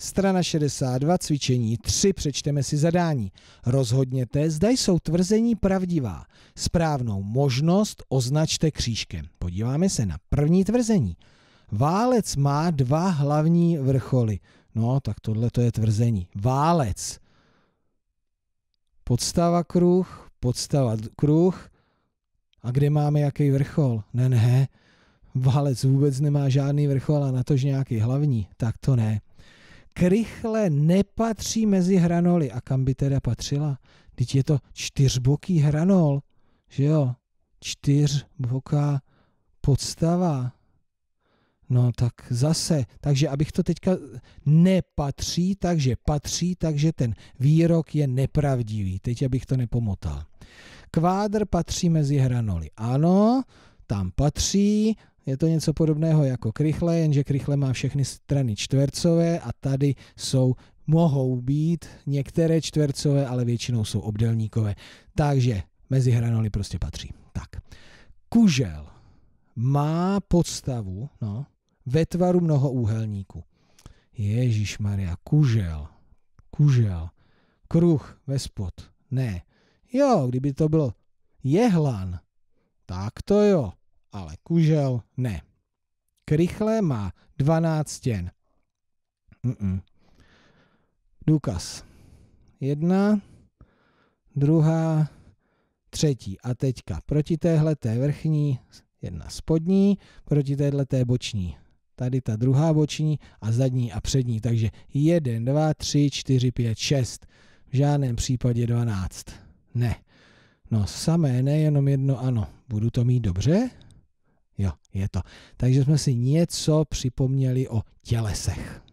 Strana 62, cvičení 3, přečteme si zadání. Rozhodněte, zda jsou tvrzení pravdivá. Správnou možnost označte křížkem. Podíváme se na první tvrzení. Válec má dva hlavní vrcholy. No, tak tohle to je tvrzení. Válec. Podstava kruh, podstava kruh. A kde máme jaký vrchol? Ne, ne. Válec vůbec nemá žádný vrchol a natož nějaký hlavní. Tak to ne krychle nepatří mezi hranoly. A kam by teda patřila? Teď je to čtyřboký hranol, že jo? Čtyřboká podstava. No tak zase, takže abych to teďka nepatří, takže patří, takže ten výrok je nepravdivý. Teď abych to nepomotal. Kvádr patří mezi hranoly. Ano, tam patří, je to něco podobného jako krychle, jenže krychle má všechny strany čtvercové a tady jsou mohou být některé čtvercové, ale většinou jsou obdelníkové. Takže mezi hranoly prostě patří. Tak. Kužel má podstavu no, ve tvaru mnohoúhelníku. Ježíš Maria, kužel, kužel, kruh ve spod, ne. Jo, kdyby to byl jehlan, tak to jo ale kužel ne. Krychle má 12 stěn. Mm-mm. Důkaz. Jedna, druhá, třetí. A teďka proti téhle té vrchní, jedna spodní, proti téhle té boční. Tady ta druhá boční a zadní a přední. Takže 1, 2, 3, 4, 5, 6. V žádném případě 12. Ne. No samé, ne jenom jedno ano. Budu to mít dobře? Jo, je to. Takže jsme si něco připomněli o tělesech.